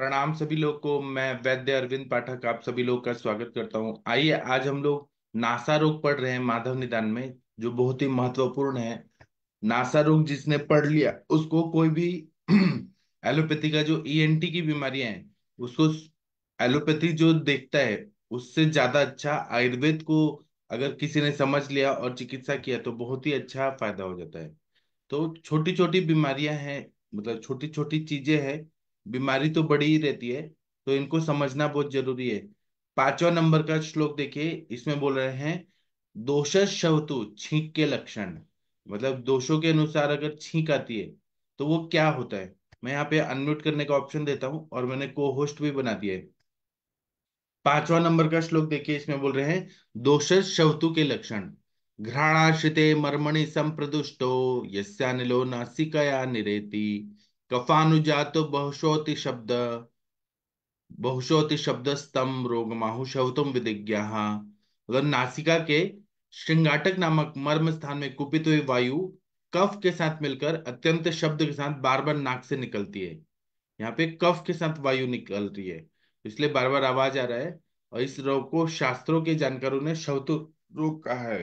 प्रणाम सभी लोग को मैं वैद्य अरविंद पाठक आप सभी लोग का स्वागत करता हूँ आइए आज हम लोग नासा रोग पढ़ रहे हैं माधव निदान में जो बहुत ही महत्वपूर्ण है नासा रोग जिसने पढ़ लिया उसको कोई भी एलोपैथी का जो ईएनटी e की बीमारियां हैं उसको एलोपैथी जो देखता है उससे ज्यादा अच्छा आयुर्वेद को अगर किसी ने समझ लिया और चिकित्सा किया तो बहुत ही अच्छा फायदा हो जाता है तो छोटी छोटी बीमारियां हैं मतलब छोटी छोटी चीजें हैं बीमारी तो बड़ी ही रहती है तो इनको समझना बहुत जरूरी है पांचवा नंबर का श्लोक देखिए इसमें बोल रहे हैं दोष शवतु छींक के लक्षण मतलब दोषों के अनुसार अगर छींक आती है तो वो क्या होता है मैं यहाँ पे अनम्यूट करने का ऑप्शन देता हूं और मैंने को होस्ट भी बना दिया है पांचवा नंबर का श्लोक देखिए इसमें बोल रहे हैं दोष शवतु के लक्षण घ्राणाश्रित मर्मणि संप्रदुष्टो यस्यानिलो नासिकया निरेति कफानुजात बहुशोति शब्द बहुशोति शब्द स्तम रोग माहुशवतम विदिज्ञा मतलब नासिका के श्रृंगाटक नामक मर्म स्थान में कुपित हुई वायु कफ के साथ मिलकर अत्यंत शब्द के साथ बार बार नाक से निकलती है यहाँ पे कफ के साथ वायु निकल रही है इसलिए बार बार आवाज आ रहा है और इस रोग को शास्त्रों के जानकारों ने शवत रोग कहा है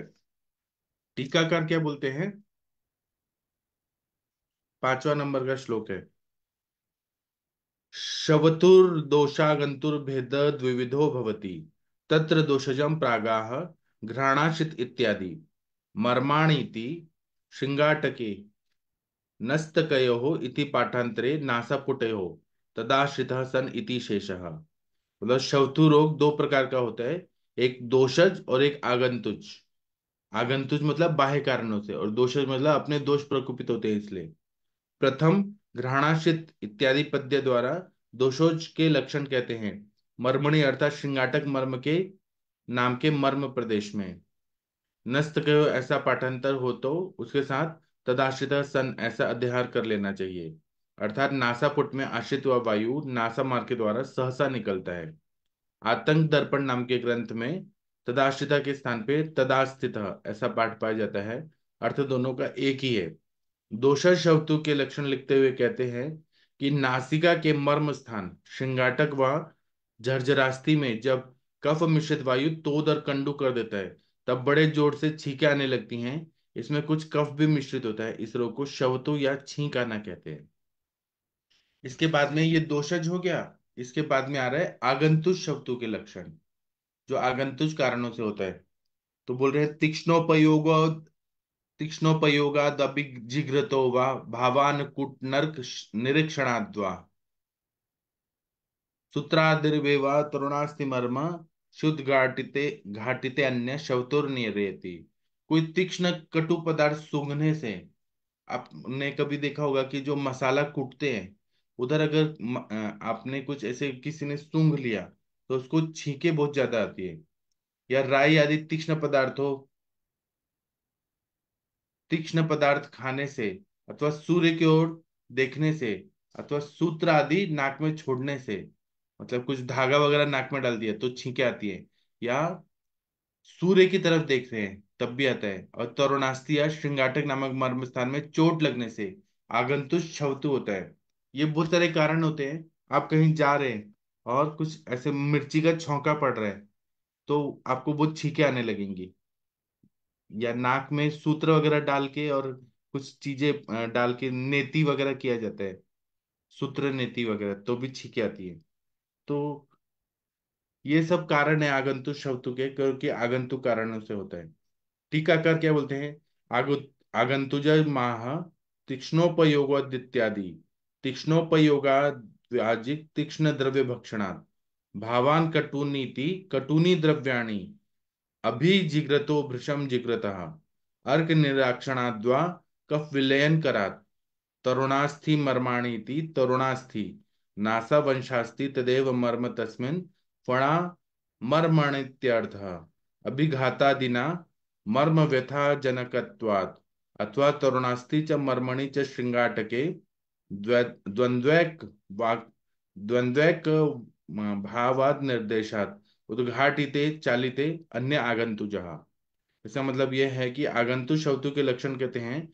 टीकाकार क्या बोलते हैं पांचवा नंबर का श्लोक है शवतुर दोषागंतुर भेद द्विविधो भवति तत्र दोषजम प्रागाह घ्राणाशित इत्यादि मर्माणीति श्रृंगाटके नस्तकयो इति पाठांतरे नासापुटयो तदाश्रित सन इति शेषः मतलब शवतु रोग दो प्रकार का होता है एक दोषज और एक आगंतुज आगंतुज मतलब बाह्य कारणों से और दोषज मतलब अपने दोष प्रकोपित होते हैं इसलिए प्रथम घृणाश्रित इत्यादि पद्य द्वारा दोषोज के लक्षण कहते हैं मर्मणि अर्थात श्रृंगाटक मर्म के नाम के मर्म प्रदेश में नस्त के ऐसा पाठांतर हो तो उसके साथ तदाश्रित सन ऐसा अध्याहार कर लेना चाहिए अर्थात नासापुट में आश्रित हुआ वायु नासा मार्ग के द्वारा सहसा निकलता है आतंक दर्पण नाम के ग्रंथ में तदाश्रिता के स्थान पे तदास्थित ऐसा पाठ पाया जाता है अर्थ दोनों का एक ही है दोषर शब्दों के लक्षण लिखते हुए कहते हैं कि नासिका के मर्म स्थान शिंगाटक व झरझरास्ती में जब कफ मिश्रित वायु तो दर कंडू कर देता है तब बड़े जोर से छींके आने लगती हैं इसमें कुछ कफ भी मिश्रित होता है इस रोग को शवतु या छींक आना कहते हैं इसके बाद में ये दोषज हो गया इसके बाद में आ रहा है आगंतुष शब्दों के लक्षण जो आगंतुष कारणों से होता है तो बोल रहे हैं तीक्ष्णोपयोग तीक्ष्णोपयोगादभिजिघ्रतो वा भावान कुट नर्क निरीक्षणाद्वा सूत्रादिर्वेव तरुणास्ति मर्म शुद्ध घाटिते घाटिते अन्य रहती कोई तीक्ष्ण कटु पदार्थ सूंघने से आपने कभी देखा होगा कि जो मसाला कूटते हैं उधर अगर आपने कुछ ऐसे किसी ने सूंघ लिया तो उसको छींके बहुत ज्यादा आती है या राई आदि तीक्ष्ण पदार्थों तीक्ष्ण पदार्थ खाने से अथवा सूर्य की ओर देखने से अथवा सूत्र आदि नाक में छोड़ने से मतलब कुछ धागा वगैरह नाक में डाल दिया तो छींके आती है या सूर्य की तरफ देख रहे हैं तब भी आता है और तरुणास्ति या श्रृंगाटक नामक मर्म स्थान में चोट लगने से आगंतु छवतु होता है ये बहुत सारे कारण होते हैं आप कहीं जा रहे हैं और कुछ ऐसे मिर्ची का छौंका पड़ रहा है तो आपको बहुत छीके आने लगेंगी या नाक में सूत्र वगैरह डाल के और कुछ चीजें डाल के नेति वगैरह किया जाता है सूत्र नेति वगैरह तो भी छींक आती है तो ये सब कारण है आगंतु शब्दों के क्योंकि आगंतु कारणों से होता है टीकाकार क्या बोलते हैं आगु आगंतुज माह तीक्ष्णोपयोग इत्यादि तीक्ष्णोपयोगा तीक्ष्ण द्रव्य भक्षणात् भावान कटुनीति कटुनी द्रव्याणी अभिजिग्रतो भृशम जिग्रतः अर्क निराक्षणाद्वा कफ विलयन करात तरुणास्थि मर्माणीति तरुणास्थि नासा वंशास्ति तदेव मर्म तस्मिन् फणा मर्मणित्यर्थ अभिघातादिना मर्म व्यथा जनकत्वात् अथवा तरुणास्ति च मर्मणि च श्रृंगाटके द्वन्द्वैक द्वन्द्वैक भावाद निर्देशात उद्घाटिते तो चालिते अन्य आगंतु जहा इसका मतलब यह है कि आगंतु शब्दों के लक्षण कहते हैं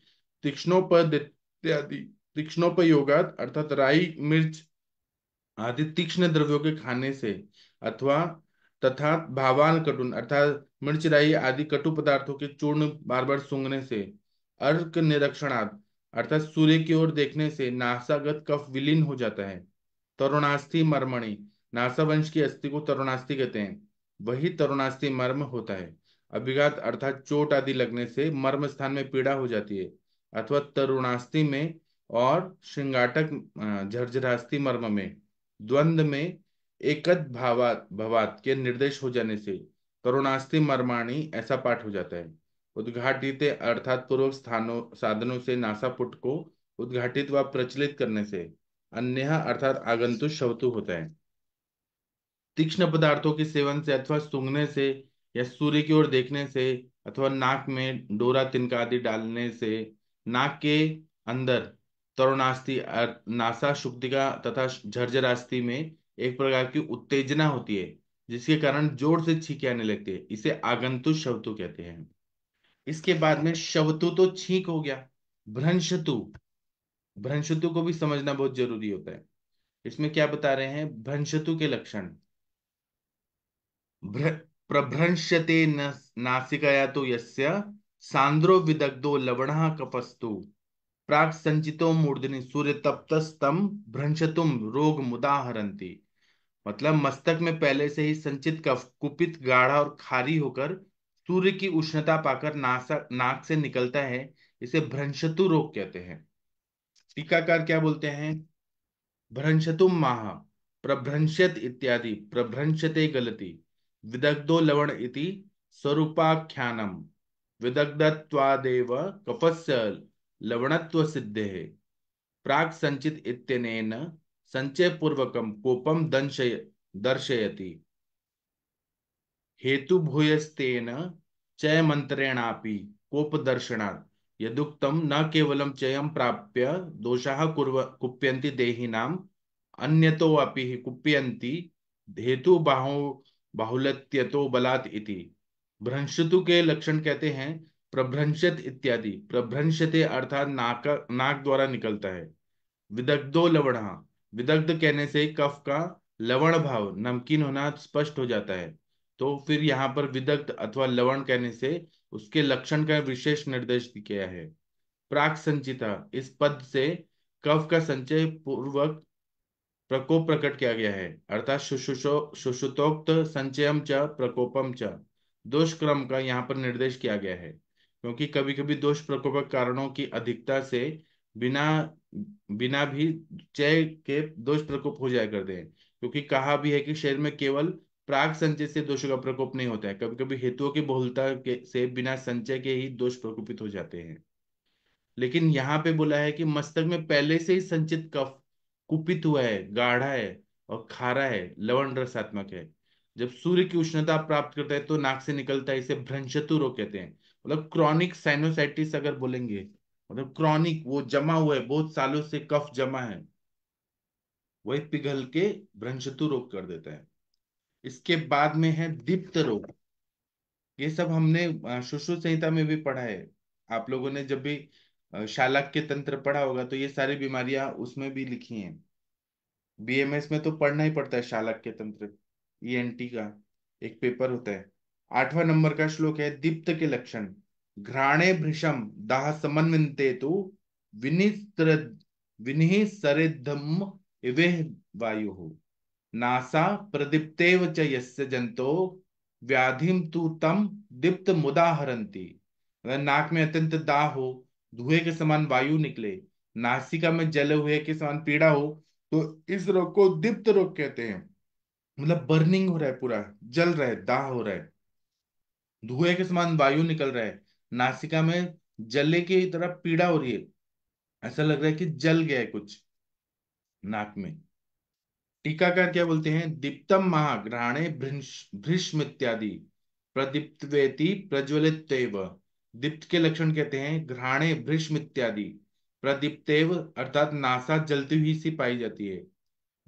तीक्ष्णोपद इत्यादि तीक्ष्णोपयोगात अर्थात राई मिर्च आदि तीक्ष्ण द्रव्यों के खाने से अथवा तथा भावान कटुन अर्थात मिर्च राई आदि कटु पदार्थों के चूर्ण बार बार सूंघने से अर्क निरक्षणात् अर्थात सूर्य की ओर देखने से नासागत कफ विलीन हो जाता है तरुणास्थि मरमणी नासावंश की अस्थि को तरुणास्थि कहते हैं वही तरुणास्थि मर्म होता है अभिघात अर्थात चोट आदि लगने से मर्म स्थान में पीड़ा हो जाती है अथवा तरुणास्थि में और श्रृंगाटक झरझरास्थि मर्म में द्वंद में एकत भावात भवात के निर्देश हो जाने से तरुणास्थि मर्माणी ऐसा पाठ हो जाता है उद्घाटित अर्थात पूर्व स्थानों साधनों से नासापुट को उद्घाटित व प्रचलित करने से अन्य अर्थात आगंतु शवतु होता है तीक्ष्ण पदार्थों के सेवन से अथवा सूंघने से या सूर्य की ओर देखने से अथवा नाक में डोरा तिनका आदि डालने से नाक के अंदर तरुणास्थि नासा शुक्तिका तथा झरझरास्थि में एक प्रकार की उत्तेजना होती है जिसके कारण जोर से छींक आने लगती है इसे आगंतु शवतु कहते हैं इसके बाद में शवतु तो छींक हो गया भ्रंशतु भ्रंशतु को भी समझना बहुत जरूरी होता है इसमें क्या बता रहे हैं भ्रंशतु के लक्षण प्रभ्रंशते नासिकया तो यस्य सांद्रो विदग्धो लवण कपस्तु प्राक् संचितो मूर्धनि तप्तस्तम भ्रंशतुम रोग मुदाहरंती मतलब मस्तक में पहले से ही संचित कफ कुपित गाढ़ा और खारी होकर सूर्य की उष्णता पाकर नासक नाक से निकलता है इसे भ्रंशतु रोग कहते हैं टीकाकार क्या बोलते हैं भ्रंशतुम माह प्रभ्रंशत इत्यादि प्रभ्रंशते गलती विदग्धो लवण इति स्वरूपाख्यानम विदग्धत्वादेव कफस्य लवणत्व सिद्धे प्राक संचित इत्यनेन संचय पूर्वकम कोपम दंशय दर्शयति हेतु भूयस्तेन चय मंत्रेणापि कोप दर्शनात् यदुक्तम न केवलम चयम प्राप्य दोषाः कुर्व कुप्यन्ति देहिनाम अन्यतो अपि कुप्यन्ति हेतु बाहु बाहुल्यतो बलात् इति भ्रंशतु के लक्षण कहते हैं प्रभ्रंशत इत्यादि प्रभ्रंशते अर्थात नाक नाक द्वारा निकलता है विदग्धो लवण विदग्ध कहने से कफ का लवण भाव नमकीन होना स्पष्ट हो जाता है तो फिर यहाँ पर विदग्ध अथवा लवण कहने से उसके लक्षण का विशेष निर्देश किया है प्राक संचिता इस पद से कफ का संचय पूर्वक प्रकोप प्रकट किया गया है अर्थात सुशुतोक्त संचयम च प्रकोपम च दोष क्रम का यहाँ पर निर्देश किया गया है क्योंकि कभी कभी दोष प्रकोपक कारणों की अधिकता से बिना बिना भी चय के दोष प्रकोप हो जाया करते हैं क्योंकि कहा भी है कि शरीर में केवल प्राग संचय से दोषों का प्रकोप नहीं होता है कभी कभी हेतुओं की बहुलता के से बिना संचय के ही दोष प्रकोपित हो जाते हैं लेकिन यहाँ पे बोला है कि मस्तक में पहले से ही संचित कफ कुपित हुआ है गाढ़ा है और खारा है लवण रसात्मक है जब सूर्य की उष्णता प्राप्त करता है तो नाक से निकलता है इसे भ्रंशतु रोग कहते हैं मतलब क्रॉनिक साइनोसाइटिस अगर बोलेंगे मतलब क्रॉनिक वो जमा हुआ है बहुत सालों से कफ जमा है वही पिघल के भ्रंशतु रोग कर देता है इसके बाद में है दीप्त रोग ये सब हमने सुश्रुत संहिता में भी पढ़ा है आप लोगों ने जब भी शालाक्य तंत्र पढ़ा होगा तो ये सारी बीमारियां उसमें भी लिखी हैं बीएमएस में तो पढ़ना ही पड़ता है शालाक्य तंत्र ईएनटी का एक पेपर होता है आठवां नंबर का श्लोक है दीप्त के लक्षण घ्राणे भृषम दाह समन्वते तो इवेह वायु हो नासा प्रदीप्तेव च यस्य जंतो व्याधिम तू तम दीप्त मुदाहरंती नाक में अत्यंत दाह हो धुएं के समान वायु निकले नासिका में जले हुए के समान पीड़ा हो तो इस रोग को दीप्त रोग कहते हैं मतलब बर्निंग हो रहा है पूरा जल रहा है दाह हो रहा है धुएं के समान वायु निकल रहा है नासिका में जले की तरह पीड़ा हो रही है ऐसा लग रहा है कि जल गया है कुछ नाक में टीकाकार क्या बोलते हैं दीप्तम महाग्रहणे भ्रीष्म इत्यादि प्रदीप्त प्रज्वलित दीप्त के लक्षण कहते हैं घ्राणे भ्रष्म इत्यादि प्रदीप्तेव अर्थात नासा जलती हुई सी पाई जाती है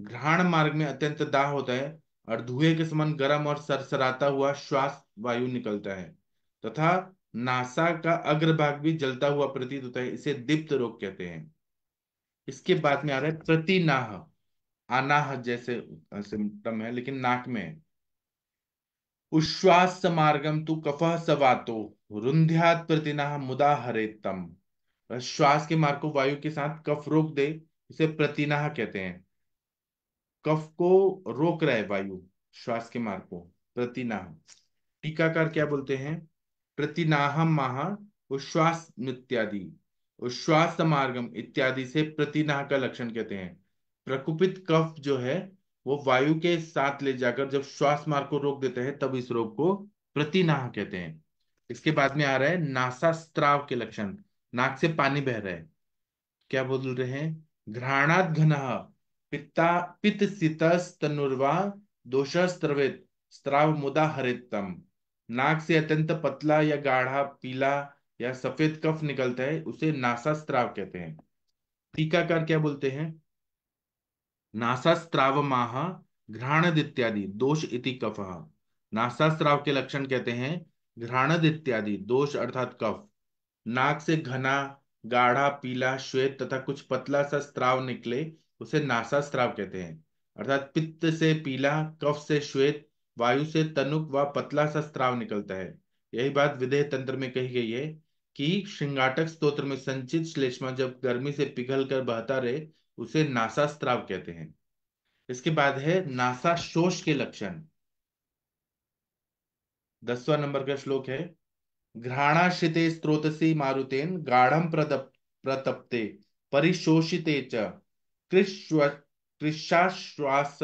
घ्राण मार्ग में अत्यंत दाह होता है और धुएं के समान गर्म और सरसराता हुआ श्वास वायु निकलता है तथा नासा का अग्रभाग भी जलता हुआ प्रतीत होता है इसे दीप्त रोग कहते हैं इसके बाद में आ रहा है प्रतिनाह अनाह जैसे सिम्टम है लेकिन नाक में है उश्वास मार्गम तू कफ सवातो रुंध्यात प्रतिना मुदा हरेतम श्वास के मार्ग को वायु के साथ कफ रोक दे इसे प्रतिनाह कहते हैं कफ को रोक रहा है वायु श्वास के मार्ग को प्रतिनाह टीकाकार क्या बोलते हैं प्रतिनाहम महा उश्वास इत्यादि उश्वास मार्गम इत्यादि से प्रतिनाह का लक्षण कहते हैं प्रकुपित कफ जो है वो वायु के साथ ले जाकर जब श्वास मार्ग को रोक देते हैं तब इस रोग को प्रतिनाह कहते हैं इसके बाद में आ रहा है नासा स्त्राव के लक्षण नाक से पानी बह रहे क्या बोल रहे हैं घ्राणात घन पिता पित्त दोष स्त्रवित स्त्राव मुदा हरितम नाक से अत्यंत पतला या गाढ़ा पीला या सफेद कफ निकलता है उसे नासा स्त्राव कहते हैं टीकाकार क्या बोलते हैं नासास्त्राव माह घ्राणद इत्यादि दोष इति कफ नासास्त्राव के लक्षण कहते हैं घ्राणद इत्यादि दोष अर्थात कफ नाक से घना गाढ़ा पीला श्वेत तथा कुछ पतला सा स्त्राव निकले उसे नासास्त्राव कहते हैं अर्थात पित्त से पीला कफ से श्वेत वायु से तनुक व वा पतला सा स्त्राव निकलता है यही बात विधेय तंत्र में कही गई है कि श्रृंगाटक स्त्रोत्र में संचित श्लेष्मा जब गर्मी से पिघल कर बहता रहे उसे नासा स्त्राव कहते हैं इसके बाद है नासा शोष के लक्षण दसवां नंबर का श्लोक है घ्राणाश्रिते स्त्रोतसी मारुतेन गाढ़ प्रतप्ते परिशोषिते च कृशाश्वास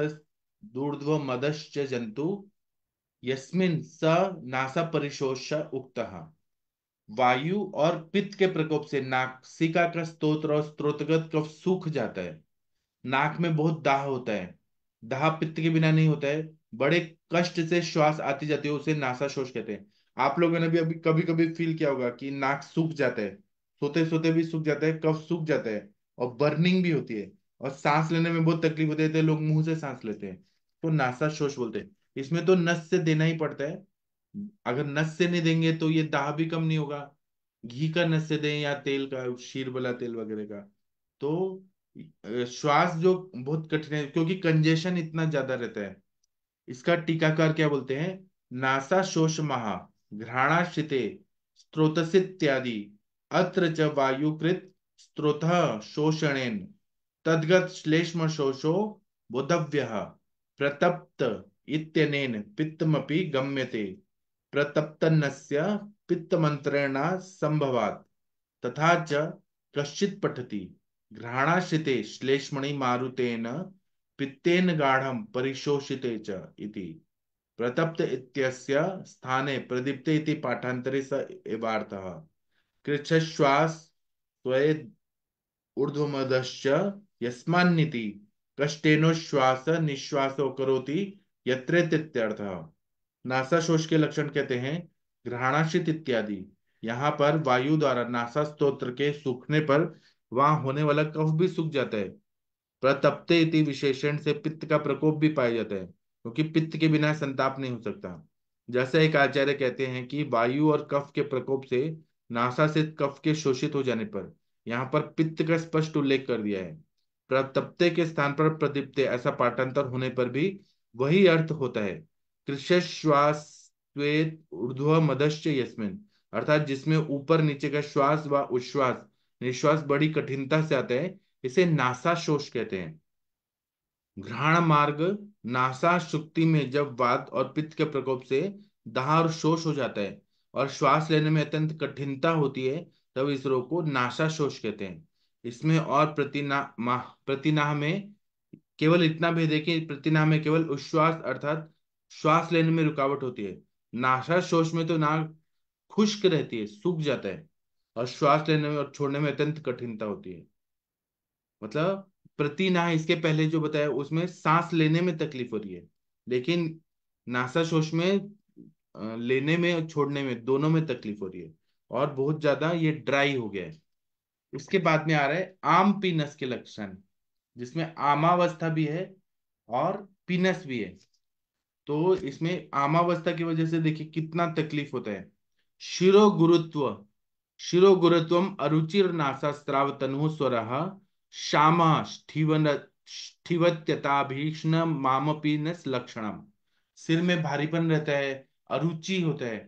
मदश्च जंतु यस्मिन स नासा परिशोष उक्तः वायु और पित्त के प्रकोप से सिका का स्त्रोत्र और स्त्रोतगत कफ सूख जाता है नाक में बहुत दाह होता है दाह पित्त के बिना नहीं होता है बड़े कष्ट से श्वास आती जाती है उसे नासा शोष कहते हैं आप लोगों ने भी अभी कभी कभी फील किया होगा कि नाक सूख जाता है सोते सोते भी सूख जाता है कफ सूख जाता है और बर्निंग भी होती है और सांस लेने में बहुत तकलीफ होती है तो लोग मुंह से सांस लेते हैं तो नासा शोष बोलते हैं इसमें तो नस से देना ही पड़ता है अगर नस से नहीं देंगे तो ये दाह भी कम नहीं होगा घी का नस से दें या तेल का शीर वाला तेल वगैरह का तो श्वास जो बहुत कठिन है क्योंकि कंजेशन इतना ज्यादा रहता है इसका टीकाकार क्या बोलते हैं नासा शोष महा घ्राणाश्रिते स्त्रोत इत्यादि अत्र च वायुकृत स्त्रोत शोषणेन तदगत श्लेष्म शोषो बोधव्य प्रतप्त इत्यनेन पित्तमपि गम्यते प्रतप्तन्नस्य पित्तमन्त्रेण संभवात् तथा च कश्चित् पठति घ्राणाश्रिते श्लेष्मणि मारुतेन पित्तेन गाढं परिशोषिते च इति प्रतप्त इत्यस्य स्थाने प्रदीप्ते इति पाठान्तरे स एवार्थः कृच्छश्वास त्वये ऊर्ध्वमदश्च यस्मान्निति कष्टेनोश्वास निःश्वासो करोति यत्रेत्यर्थः नासाशोष के लक्षण कहते हैं ग्रहणाशित इत्यादि यहाँ पर वायु द्वारा नासा स्त्रोत्र के सूखने पर वहां होने वाला कफ भी सूख जाता है प्रतप्ते इति विशेषण से पित्त का प्रकोप भी पाया जाता है क्योंकि पित्त के बिना संताप नहीं हो सकता जैसे एक आचार्य कहते हैं कि वायु और कफ के प्रकोप से नासा से कफ के शोषित हो जाने पर यहाँ पर पित्त का स्पष्ट उल्लेख कर दिया है प्रतप्ते के स्थान पर प्रदीप्ते ऐसा पाठांतर होने पर भी वही अर्थ होता है कृष्यश्वास मदस्य यस्मिन अर्थात जिसमें ऊपर नीचे का श्वास व उश्वास निश्वास बड़ी कठिनता से आते हैं इसे शोष कहते हैं घ्राण मार्ग नासा शुक्ति में जब वात और पित्त के प्रकोप से दाह और शोष हो जाता है और श्वास लेने में अत्यंत कठिनता होती है तब इस रोग को शोष कहते हैं इसमें और प्रतिना प्रतिनाह में केवल इतना भेद है कि प्रतिनाह में केवल उश्वास अर्थात श्वास लेने में रुकावट होती है नाशा शोष में तो नाक खुश्क रहती है सूख जाता है और श्वास लेने में और छोड़ने में अत्यंत कठिनता होती है मतलब प्रति ना इसके पहले जो बताया उसमें सांस लेने में तकलीफ हो रही है लेकिन नासा शोष में लेने में और छोड़ने में दोनों में तकलीफ हो रही है और बहुत ज्यादा ये ड्राई हो गया है उसके बाद में आ रहा है आम पीनस के लक्षण जिसमें आमावस्था भी है और पीनस भी है तो इसमें आमावस्था की वजह से देखिए कितना तकलीफ होता है शिरो गुरुत्व शिरो गुरुत्वम अरुचिर नासा स्त्राव तनु स्वर श्याम स्थिवन मामपी मामपीनस लक्षणम सिर में भारीपन रहता है अरुचि होता है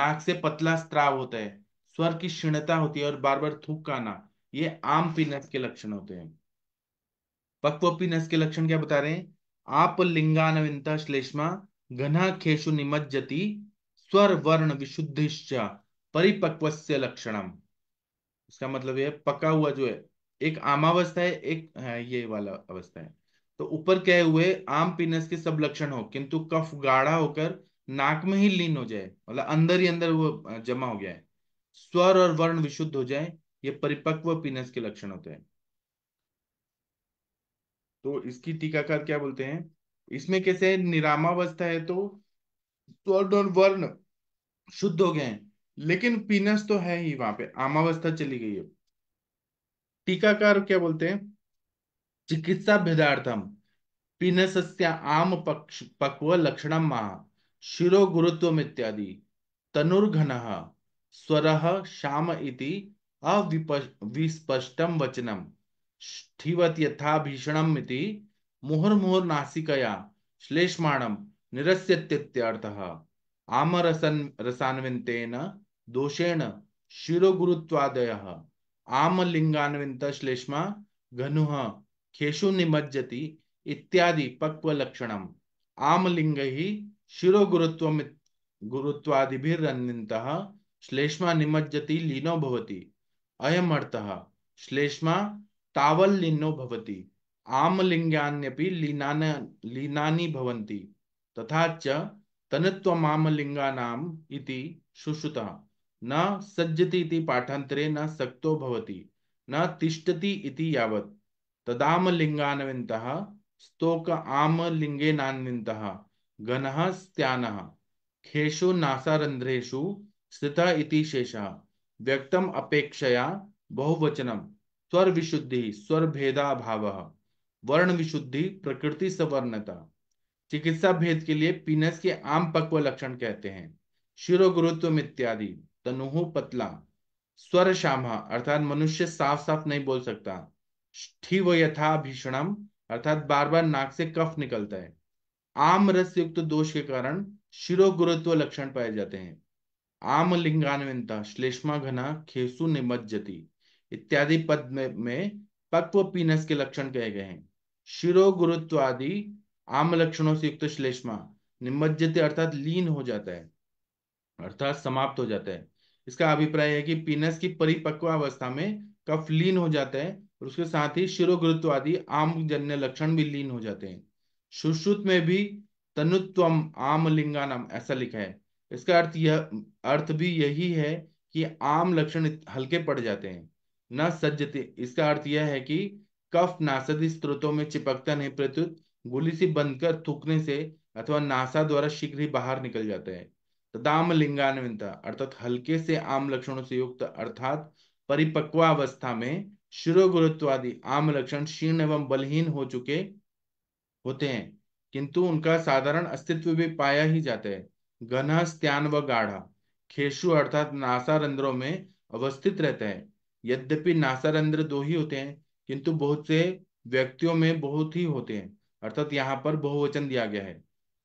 नाक से पतला स्त्राव होता है स्वर की क्षीणता होती है और बार बार थूक आना ये आम पीनस के लक्षण होते हैं पक्व पीनस के लक्षण क्या बता रहे हैं आप श्लेष्म घना खेशु निमज्जति स्वर वर्ण विशुद्धिश्च परिपक्व लक्षणम इसका मतलब ये पका हुआ जो है एक आमावस्था है एक है हाँ, ये वाला अवस्था है तो ऊपर कहे हुए आम पीनस के सब लक्षण हो किंतु कफ गाढ़ा होकर नाक में ही लीन हो जाए मतलब अंदर ही अंदर वो हाँ, जमा हो गया है स्वर और वर्ण विशुद्ध हो जाए ये परिपक्व पीनस के लक्षण होते हैं तो इसकी टीकाकार क्या बोलते हैं इसमें कैसे है निरामावस्था है तो स्वर्ण और वर्ण शुद्ध हो गए हैं लेकिन पीनस तो है ही वहां पे आमावस्था चली गई है टीकाकार क्या बोलते हैं चिकित्सा भेदार्थम पीनस आम पक्ष पक्व लक्षण महा शिरो गुरुत्व इत्यादि तनुर्घन स्वर श्याम इति अविस्पष्टम वचनम ष्ठीवत यथा भीषणम इति मुहुर मुहुर नासिकया श्लेषमाणम निरस्यत्यर्थ आम रसन रसान्वितेन दोषेण शिरोगुरुत्वादय आम श्लेष्मा घनु खेशु निमज्जति इत्यादि पक्वलक्षणम आमलिंग लिंग ही शिरोगुरुत्व गुरुत्वादिभिरन्वित श्लेष्मा निमज्जति लीनो भवति अयम अर्थ श्लेष्मा तावल लीनो भवति आमलिंगान्यपि लीनान लीनानि भवन्ति तथा च तनत्वमामलिङ्गानाम् इति सुश्रुतः न सज्जति इति पाठान्तरे न सक्तो भवति न तिष्ठति इति यावत् तदामलिङ्गान्विन्तः स्तोक आमलिङ्गेनान्विन्तः घनः स्त्यानः खेषु नासारन्ध्रेषु स्थितः इति शेषः व्यक्तम् अपेक्षया बहुवचनम् स्वर विशुद्धि स्वर भेदा भाव वर्ण विशुद्धि प्रकृति सवर्णता चिकित्सा भेद के लिए पीनस के आम पक्व लक्षण कहते हैं शिरो गुरुत्व इत्यादि तनुहु पतला स्वर श्यामा अर्थात मनुष्य साफ साफ नहीं बोल सकता ठीव यथा भीषणम अर्थात बार बार नाक से कफ निकलता है आम रस युक्त दोष के कारण शिरो गुरुत्व लक्षण पाए जाते हैं आम लिंगानविनता श्लेष्मा घना खेसु निमज्जती इत्यादि पद में, में पक्व पीनस के लक्षण कहे गए हैं शिरो गुरुत्व आदि आम लक्षणों से युक्त श्लेषमा निमज्जित अर्थात लीन हो जाता है अर्थात समाप्त हो जाता है इसका अभिप्राय है कि पीनस की परिपक्व अवस्था में कफ लीन हो जाता है और उसके साथ ही शिरो गुरुत्व आदि आम जन्य लक्षण भी लीन हो जाते हैं सुश्रुत में भी तनुत्वम आम लिंगानम ऐसा लिखा है इसका अर्थ यह अर्थ भी यही है कि आम लक्षण हल्के पड़ जाते हैं न सज्जते इसका अर्थ यह है कि कफ नासदी स्त्रोतों में चिपकता नहीं प्रत्युत गुली से बनकर थूकने से अथवा नासा द्वारा शीघ्र ही बाहर निकल जाता है तदाम लिंगान्विता अर्थात हल्के से आम लक्षणों से युक्त अर्थात परिपक्वावस्था में शिरो गुरुत्वादि आम लक्षण क्षीण एवं बलहीन हो चुके होते हैं किंतु उनका साधारण अस्तित्व भी पाया ही जाता है घना स्त्यान व गाढ़ा खेसु अर्थात नासा रंध्रों में अवस्थित रहता है यद्यपि नासर अंद्र दो ही होते हैं किंतु बहुत से व्यक्तियों में बहुत ही होते हैं अर्थात यहाँ पर बहुवचन दिया गया है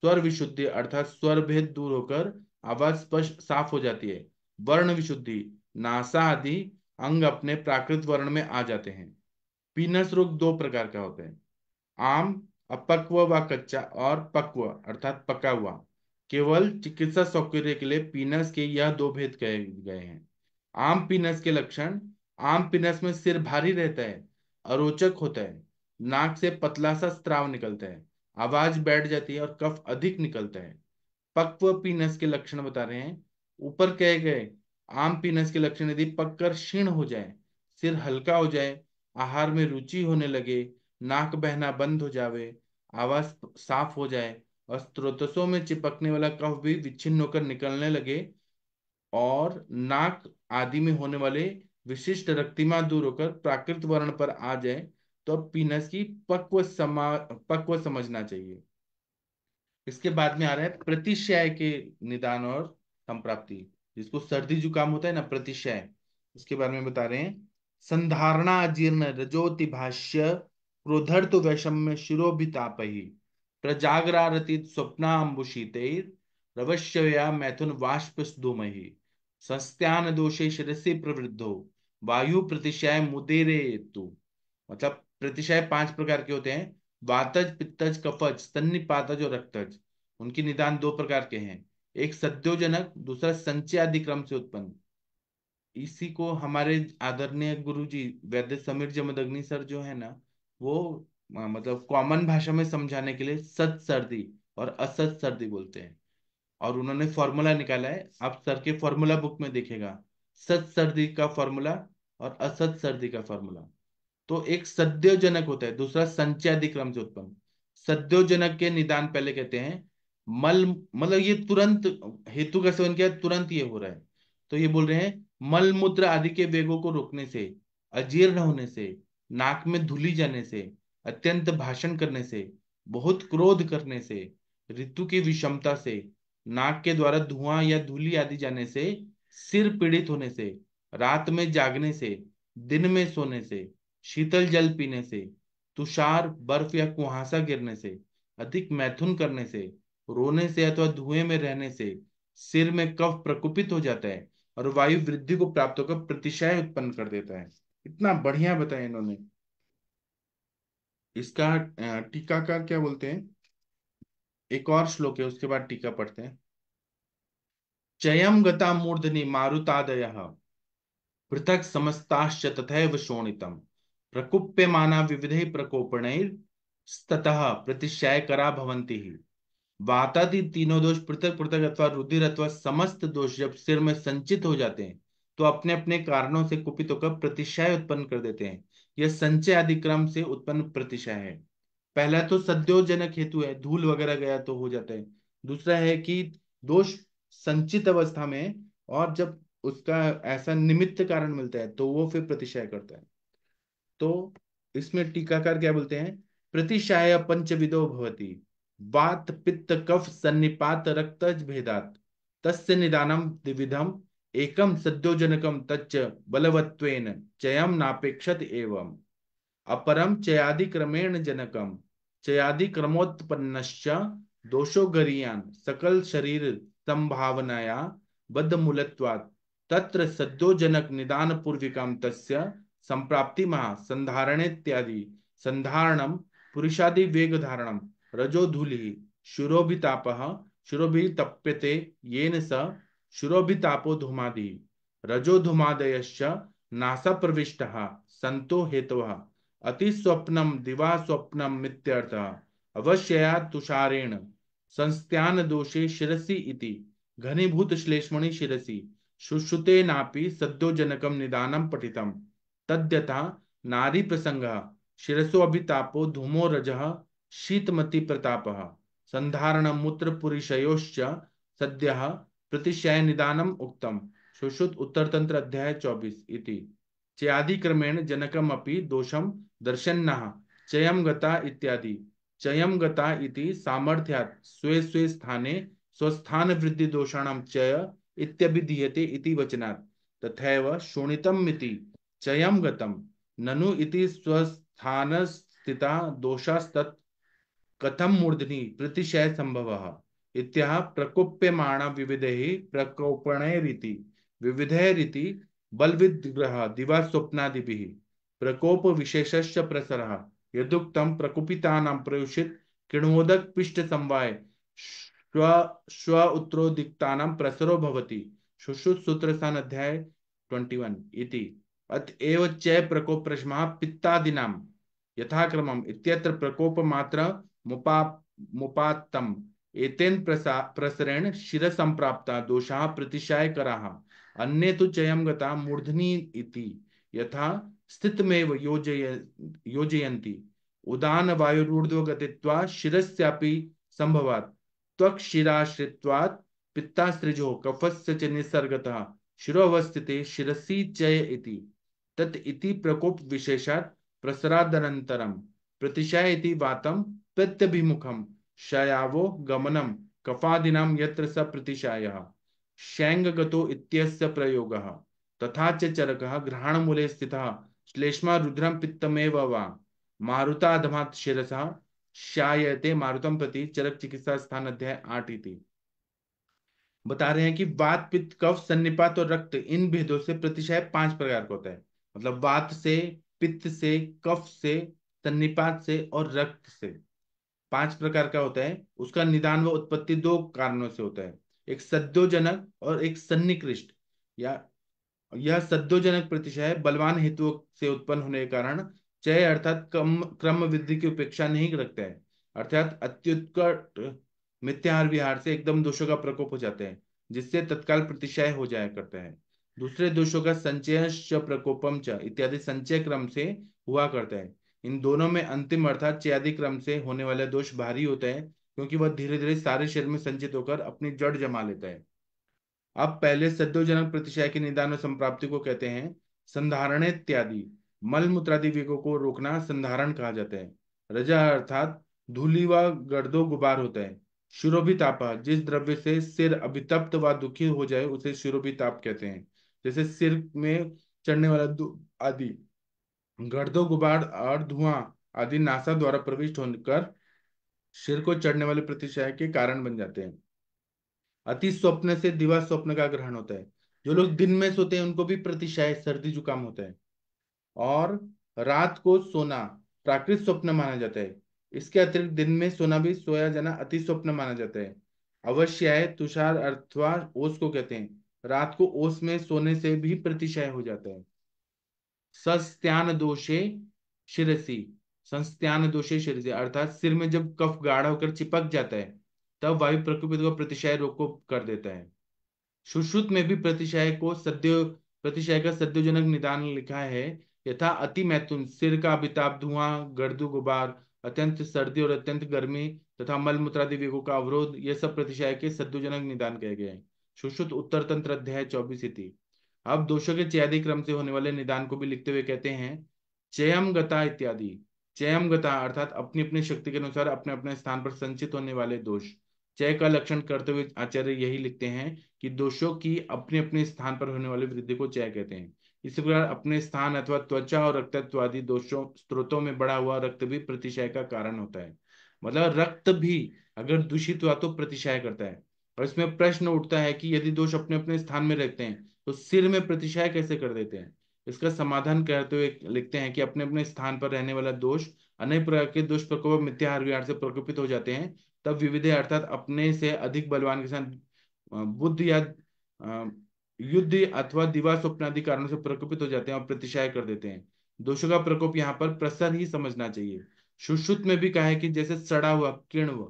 स्वर विशुद्धि अर्थात स्वर भेद दूर होकर आवाज स्पष्ट साफ हो जाती है वर्ण विशुद्धि नासा आदि अंग अपने प्राकृत वर्ण में आ जाते हैं पीनस रोग दो प्रकार का होता है आम अपक्व व कच्चा और पक्व अर्थात पका हुआ केवल चिकित्सा सौकर्य के लिए पीनस के यह दो भेद कहे गए हैं आम पीनस के लक्षण आम पिनस में सिर भारी रहता है अरोचक होता है नाक से पतला सा स्त्राव निकलता है आवाज बैठ जाती है और कफ अधिक निकलता है पक्व पीनस के लक्षण बता रहे हैं ऊपर कहे गए आम पीनस के लक्षण यदि पककर क्षीण हो जाए सिर हल्का हो जाए आहार में रुचि होने लगे नाक बहना बंद हो जावे आवाज साफ हो जाए और स्त्रोतसों में चिपकने वाला कफ भी विच्छिन्न होकर निकलने लगे और नाक आदि में होने वाले विशिष्ट रक्तिमा दूर होकर प्राकृत वर्ण पर आ जाए तो पीनस की पक्व समा पक्व समझना चाहिए इसके बाद में आ रहा है प्रतिशय के निदान और संप्राप्ति जिसको सर्दी जुकाम होता है ना प्रतिशय उसके बारे में बता रहे हैं संधारणा जीर्ण रजोति भाष्य क्रोधर तो वैषम्य शिरोभिताप ही प्रजागरारतीत स्वप्नाम्बुषित रवश्य मैथुन वाष्प ही दोषे शिसे प्रवृद्धो वायु प्रतिशय मुदेरे तु मतलब प्रतिशय पांच प्रकार के होते हैं वातज पित्तज कपज स्तन्य पातज और रक्तज उनकी निदान दो प्रकार के हैं एक सद्योजनक दूसरा संचय आदि क्रम से उत्पन्न इसी को हमारे आदरणीय गुरु जी वैद्य समीर जमदग्नि सर जो है ना वो मतलब कॉमन भाषा में समझाने के लिए सत सर्दी और असत सर्दी बोलते हैं और उन्होंने फॉर्मूला निकाला है आप सर के फॉर्मूला बुक में देखेगा सत सर्दी का फॉर्मूला और असत सर्दी का फॉर्मूला तो एक सद्योजनक होता है दूसरा संचयाधिक्रम से उत्पन्न सद्योजनक के निदान पहले कहते हैं मल मतलब ये तुरंत हेतु का सेवन किया तुरंत ये हो रहा है तो ये बोल रहे हैं मल मूत्र आदि के वेगों को रोकने से अजीर्ण होने से नाक में धुली जाने से अत्यंत भाषण करने से बहुत क्रोध करने से ऋतु की विषमता से नाक के द्वारा धुआं या धूली आदि जाने से सिर पीड़ित होने से रात में जागने से दिन में सोने से शीतल जल पीने से तुषार बर्फ या कुहासा गिरने से अधिक मैथुन करने से रोने से अथवा धुएं में रहने से सिर में कफ प्रकुपित हो जाता है और वायु वृद्धि को प्राप्त होकर प्रतिशय उत्पन्न कर देता है इतना बढ़िया बताया इन्होंने इसका टीका का क्या बोलते हैं एक और श्लोक है उसके बाद टीका पढ़ते हैं चयम गता मूर्धनि मारुतादय पृथक समस्ताश्च तथैव शोणितम प्रकुप्यमाना विविधे प्रकोपणैस्ततः प्रतिशय करा भवंती ही वातादि तीनों दोष पृथक पृथक अथवा रुधिर अथवा समस्त दोष जब सिर में संचित हो जाते हैं तो अपने अपने कारणों से कुपित होकर प्रतिशय उत्पन्न कर देते हैं यह संचय आदि क्रम से उत्पन्न प्रतिशय है पहला तो सद्योजनक हेतु है धूल वगैरह गया तो हो जाता है दूसरा है कि दोष संचित अवस्था में और जब उसका ऐसा निमित्त कारण मिलता है तो वो फिर प्रतिशय करता है तो इसमें टीकाकार क्या बोलते हैं प्रतिशय पंचविदो भवती वात पित्त कफ सन्निपात रक्त भेदात तस्य निदानम द्विविधम एकम सद्योजनकम तच्च बलवत्वेन चयम नापेक्षत एवं अपरम चयादि क्रमेण जनकम चयादि चयादिक्रमोत्पन्नश्च दोषो गरियान सकल शरीर संभावनाया बद्धमूलत्वात् तत्र सद्योजनक निदान पूर्विकाम तस्य संप्राप्ति महा संधारण इत्यादि संधारणम पुरुषादि वेग धारणम रजोधूलि शुरोभिताप शुरोभितप्यते येन स शुरोभितापो धूमादि रजो रजोधूमादय नासा प्रविष्ट संतो हेतव अतिस्वप्नम दिवा स्वप्नम मित्यर्थ अवश्यया तुषारेण संस्थान दोषे शिसी इति घनीभूत श्लेष्मणि शिसी शुश्रुते नापी सद्योजनकम निदानम पठितम तद्यता नारी प्रसंग शिरसो अभितापो धूमो रज शीतमति प्रताप संधारण मूत्र पुरुषयोश्च सद्य प्रतिशय निदानम उक्तम सुश्रुत उत्तर तंत्र अध्याय चौबीस इति चयादि क्रमेण जनकम अपि दोषम दर्शन चयम गता इत्यादि चयम गता इति सामर्थ्यात स्वे स्वे स्थाने स्वस्थान वृद्धि दोषाण चय इत्यभिधीयते इति वचनात् तथैव शोणितम इति चयम गतम ननु इति स्वस्थान स्थिता दोषास्तत् कथम मूर्धनी प्रतिशय संभव इत्या प्रकोप्यमाण विविधे प्रकोपणे रीति विविधे रीति बलविद्रह दिवा स्वप्नादि प्रकोप विशेष प्रसर यदुक्तम प्रकुपिता नाम प्रयुषित किणोदक पिष्ट समवाय स्व स्व उत्तरोदिक्ता नाम प्रसरो भवती सुश्रुत सूत्र स्थान अध्याय ट्वेंटी वन इति अतएव च प्रकोप प्रश्न पित्तादिनाम यथाक्रम इत्यत्र प्रकोप मात्र मुपा मुपात्तम एतेन प्रसा प्रसरेण शिर संप्राप्ता दोषा प्रतिशाय कराः अन्य तो चयम गता मूर्धनी इति यथा स्थितमेव योजय योजयन्ति उदान वायुरूर्ध्वगतित्वा शिरस्यापि संभवात् त्वक् शिराश्रित्वात् पित्ताश्रिजो कफस्य च निसर्गतः शिरोवस्थिते शिरसि चय इति तत् इति प्रकोप विशेषात् प्रसरादनन्तरं प्रतिशय इति वातं प्रत्यभिमुखं शयावो गमनं कफादिनां यत्र स प्रतिशायः शैङ्गगतो इत्यस्य प्रयोगः तथा च चरकः ग्रहणमूले स्थितः श्लेष्मा रुद्रम पित्तमेव वा मारुता मारुताधमात् शिरसा शायते मारुतम प्रति चरक चिकित्सा स्थान अध्याय आठ इति बता रहे हैं कि वात पित्त कफ सन्निपात और रक्त इन भेदों से प्रतिशय पांच प्रकार का होता है मतलब वात से पित्त से कफ से सन्निपात से और रक्त से पांच प्रकार का होता है उसका निदान व उत्पत्ति दो कारणों से होता है एक सद्योजनक और एक सन्निकृष्ट या यह सद्योजनक प्रतिशय बलवान हेतुओं से उत्पन्न होने के कारण चय अर्थात कम क्रम वृद्धि की उपेक्षा नहीं रखते हैं अर्थात अत्युत्कट मिथ्याहार विहार से एकदम दोषों का प्रकोप हो जाते हैं जिससे तत्काल प्रतिशय हो जाया करते हैं दूसरे दोषों का संचय प्रकोपम च इत्यादि संचय क्रम से हुआ करता है इन दोनों में अंतिम अर्थात चयादि क्रम से होने वाले दोष भारी होता है क्योंकि वह धीरे धीरे सारे शरीर में संचित होकर अपनी जड़ जमा लेता है अब पहले सद्योजनक प्रतिशय के निदान और संप्राप्ति को कहते हैं संधारण इत्यादि मल मूत्रादि वेगों को रोकना संधारण कहा जाता है रजा अर्थात धूली व गर्दो गुबार होता है ताप जिस द्रव्य से सिर अभितप्त व दुखी हो जाए उसे ताप कहते हैं जैसे सिर में चढ़ने वाला आदि गर्दो गुबार और धुआं आदि नासा द्वारा प्रविष्ट होकर सिर को चढ़ने वाले प्रतिशय के कारण बन जाते हैं अति स्वप्न से दिवा स्वप्न का ग्रहण होता है जो लोग दिन में सोते हैं उनको भी प्रतिशय सर्दी जुकाम होता है और रात को सोना प्राकृत स्वप्न माना जाता है इसके अतिरिक्त दिन में सोना भी सोया जाना अति स्वप्न माना जाता है अवश्य है तुषार अथवा ओस को कहते हैं रात को ओस में सोने से भी प्रतिशय हो जाता है सस्त्यान दोषे शिरसी संस्त्यान दोषे शिरसी अर्थात सिर में जब कफ गाढ़ा होकर चिपक जाता है तब वायु प्रकोपित को प्रतिशय रोग को कर देता है सुश्रुत में भी प्रतिशय को सद्य प्रतिशय का सद्योजनक निदान लिखा है यथा अति मैथुन सिर का बिताप धुआं गर्दू गुबार अत्यंत सर्दी और अत्यंत गर्मी तथा मल मूत्रादि वेगो का अवरोध ये सब प्रतिशय के सद्योजनक निदान कहे गए हैं सुश्रुत उत्तर तंत्र अध्याय चौबीस इति अब दोषों के चयादि क्रम से होने वाले निदान को भी लिखते हुए कहते हैं चयम गता इत्यादि चयम गता अर्थात अपनी अपनी शक्ति के अनुसार अपने अपने स्थान पर संचित होने वाले दोष चय का लक्षण करते हुए आचार्य यही लिखते हैं कि दोषों की अपने अपने स्थान पर होने वाली वृद्धि को चय कहते हैं इसी प्रकार अपने स्थान अथवा त्वचा और रक्तत्व आदि दोषों स्त्रोतों में बढ़ा हुआ रक्त भी प्रतिशय का कारण होता है मतलब रक्त भी अगर दूषित हुआ तो प्रतिशय करता है और इसमें प्रश्न उठता है कि यदि दोष अपने अपने स्थान में रहते हैं तो सिर में प्रतिशय कैसे कर देते हैं इसका समाधान करते हुए लिखते हैं कि अपने अपने स्थान पर रहने वाला दोष अनेक प्रकार के दोष प्रकोप मिथ्या से प्रकोपित हो जाते हैं तब विविधे अर्थात अपने से अधिक बलवान के साथ बुद्ध या युद्ध अथवा दिवा स्वप्न आदि कारणों से प्रकोपित हो जाते हैं और प्रतिशाय कर देते हैं दोषों का प्रकोप यहाँ पर प्रसर ही समझना चाहिए सुश्रुत में भी कहा है कि जैसे सड़ा हुआ किण्व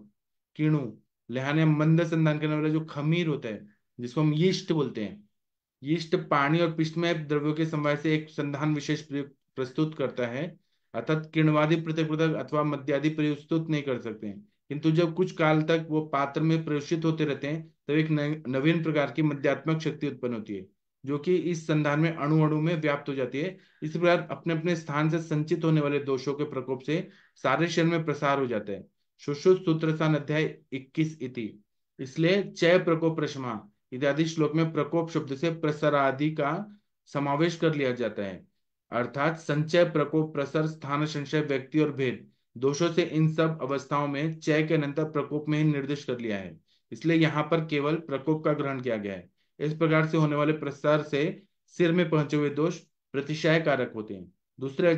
किणु लहाने मंद संधान करने वाला जो खमीर होता है जिसको हम यीस्ट बोलते हैं यीस्ट पानी और पिष्टमय द्रव्यों के समय से एक संधान विशेष प्रस्तुत करता है अर्थात किणवादी प्रत्येक अथवा मध्यादि प्रस्तुत नहीं कर सकते हैं किंतु जब कुछ काल तक वो पात्र में प्रवेशित होते रहते हैं तब एक नवीन प्रकार की मध्यात्मक शक्ति उत्पन्न होती है जो कि इस संधान में अणु अणु में व्याप्त हो जाती है इस प्रकार अपने अपने स्थान से संचित होने वाले दोषों के प्रकोप से सारे शरीर में प्रसार हो जाते हैं सुश्रुत सूत्र अध्याय इक्कीस इति इसलिए चय प्रकोप रश्मा इत्यादि श्लोक में प्रकोप शब्द से प्रसर आदि का समावेश कर लिया जाता है अर्थात संचय प्रकोप प्रसर स्थान संशय व्यक्ति और भेद दोषों से इन सब अवस्थाओं में चय के नंतर प्रकोप में ही निर्दिष्ट कर लिया है इसलिए यहाँ पर केवल प्रकोप का ग्रहण किया गया है इस प्रकार से होने वाले प्रसार से सिर में पहुंचे हुए दोष प्रतिशय कारक होते हैं दूसरे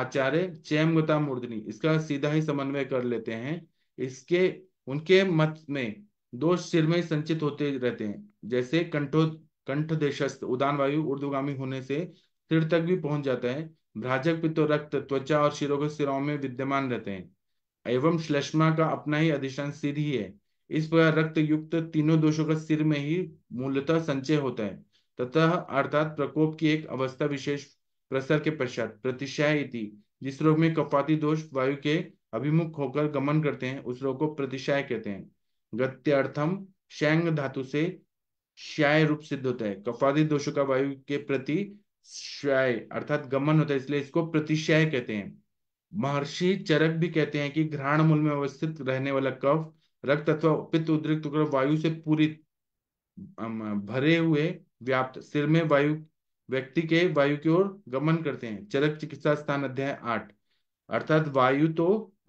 आचार्य चयमता मूर्धनी इसका सीधा ही समन्वय कर लेते हैं इसके उनके मत में दोष सिर में संचित होते रहते हैं जैसे कंठो कंठ देशस्थ उदान वायु उर्दुगामी होने से सिर तक भी पहुंच जाता है भ्राजक पित्त रक्त त्वचा और शिरो के में विद्यमान रहते हैं एवं श्लेष्मा का अपना ही अधिष्ठान सिर ही है इस प्रकार रक्त युक्त तीनों दोषों का सिर में ही मूलतः संचय होता है तथा अर्थात प्रकोप की एक अवस्था विशेष प्रसर के पश्चात प्रतिशय जिस रोग में कपाती दोष वायु के अभिमुख होकर गमन करते हैं उस रोग को प्रतिशय कहते हैं गत्यर्थम शैंग धातु से श्याय रूप सिद्ध होता है कपादी दोषों का वायु के प्रति श्राय अर्थात गमन होता है इसलिए इसको प्रतिशय कहते हैं महर्षि चरक भी कहते हैं कि घ्राण मूल में अवस्थित रहने वाला कफ रक्त अथवा पित्त उद्रिक्त वायु से पूरी भरे हुए व्याप्त सिर में वायु व्यक्ति के वायु की ओर गमन करते हैं चरक चिकित्सा स्थान अध्याय आठ अर्थात वायु तो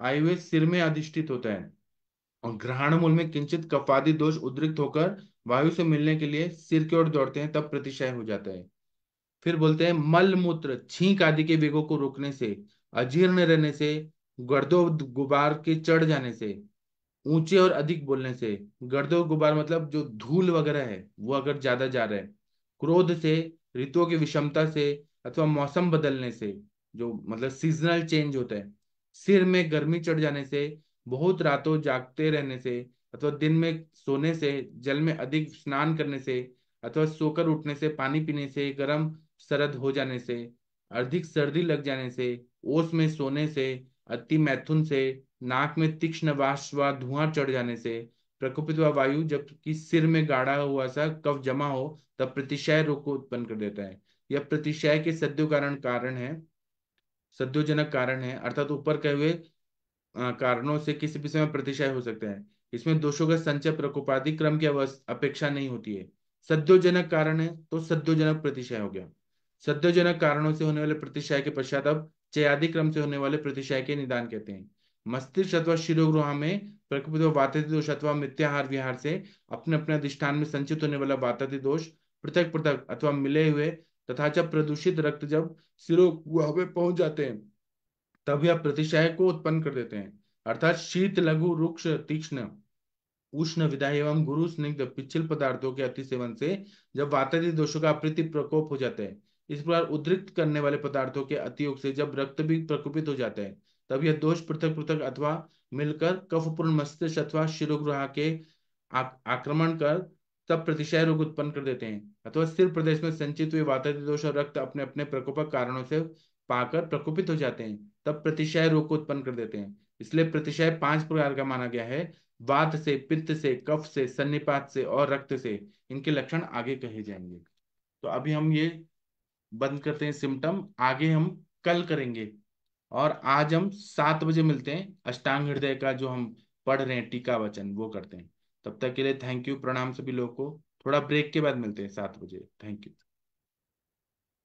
आयु हुए सिर में अधिष्ठित होता है और ग्रहण मूल में किंचित कफादी दोष उद्रिक्त होकर वायु से मिलने के लिए सिर की ओर दौड़ते हैं तब प्रतिशय हो जाता है फिर बोलते हैं मल मूत्र छींक आदि के वेगों को रोकने से अजीर्ण रहने से गर्दो गुबार के चढ़ जाने से ऊंचे और अधिक बोलने से गर्दो गुबार मतलब जो धूल वगैरह है वो अगर ज्यादा जा रहा है क्रोध से ऋतुओं की विषमता से अथवा मौसम बदलने से जो मतलब सीजनल चेंज होता है सिर में गर्मी चढ़ जाने से बहुत रातों जागते रहने से अथवा दिन में सोने से जल में अधिक स्नान करने से अथवा सोकर उठने से पानी पीने से गर्म सरद हो जाने से अधिक सर्दी लग जाने से ओस में सोने से अति मैथुन से नाक में तीक्ष्ण वाष्प व धुआं चढ़ जाने से प्रकोपित वायु जबकि सिर में गाढ़ा हुआ सा कफ जमा हो तब प्रतिशय रोग को उत्पन्न कर देता है यह प्रतिशय के सद्यो कारण कारण है सद्योजनक कारण है अर्थात ऊपर कहे हुए कारणों से किसी भी समय प्रतिशय हो सकता है इसमें दोषों का संचय प्रकोपाधिक्रम क्रम की अपेक्षा नहीं होती है सद्योजनक कारण है तो सद्योजनक प्रतिशय हो गया सद्योजनक कारणों से होने वाले प्रतिशय के पश्चात अब चयादि क्रम से होने वाले प्रतिशय के निदान कहते हैं मस्तिष्क अथवा शिरोग्रह में प्रकृति वाताति दोष अथवा मिथ्याहार विहार से अपने अपने अधिष्ठान में संचित होने वाला वाताति दोष पृथक पृथक अथवा मिले हुए तथा जब प्रदूषित रक्त जब सिरोग्रह में पहुंच जाते हैं तब यह प्रतिशय को उत्पन्न कर देते हैं अर्थात शीत लघु रुक्ष तीक्ष्ण उष्ण विदाई एवं गुरु स्निग्ध पिछल पदार्थों के अति सेवन से जब वातादी दोषों का प्रति प्रकोप हो जाता है इस प्रकार उद्रिक्त करने वाले पदार्थों के अतियोग से जब रक्त भी प्रकुपित हो जाता है तब यह दोष पृथक पृथक अथवा मिलकर कफपूर्ण मस्तिष्क अथवा शिरोग्रह के आक्रमण कर तब प्रतिशय रोग उत्पन्न कर देते हैं अथवा सिर प्रदेश में संचित हुए वातावरण दोष और रक्त अपने अपने प्रकोपक कारणों से पाकर प्रकोपित हो जाते हैं तब प्रतिशय रोग को उत्पन्न कर देते हैं इसलिए प्रतिशय पांच प्रकार का माना गया है वात से पित्त से कफ से सन्निपात से और रक्त से इनके लक्षण आगे कहे जाएंगे तो अभी हम ये बंद करते हैं सिम्टम आगे हम कल करेंगे और आज हम सात बजे मिलते हैं अष्टांग हृदय का जो हम पढ़ रहे हैं टीका वचन वो करते हैं तब तक के लिए थैंक यू प्रणाम सभी लोगों को थोड़ा ब्रेक के बाद मिलते हैं सात बजे थैंक यू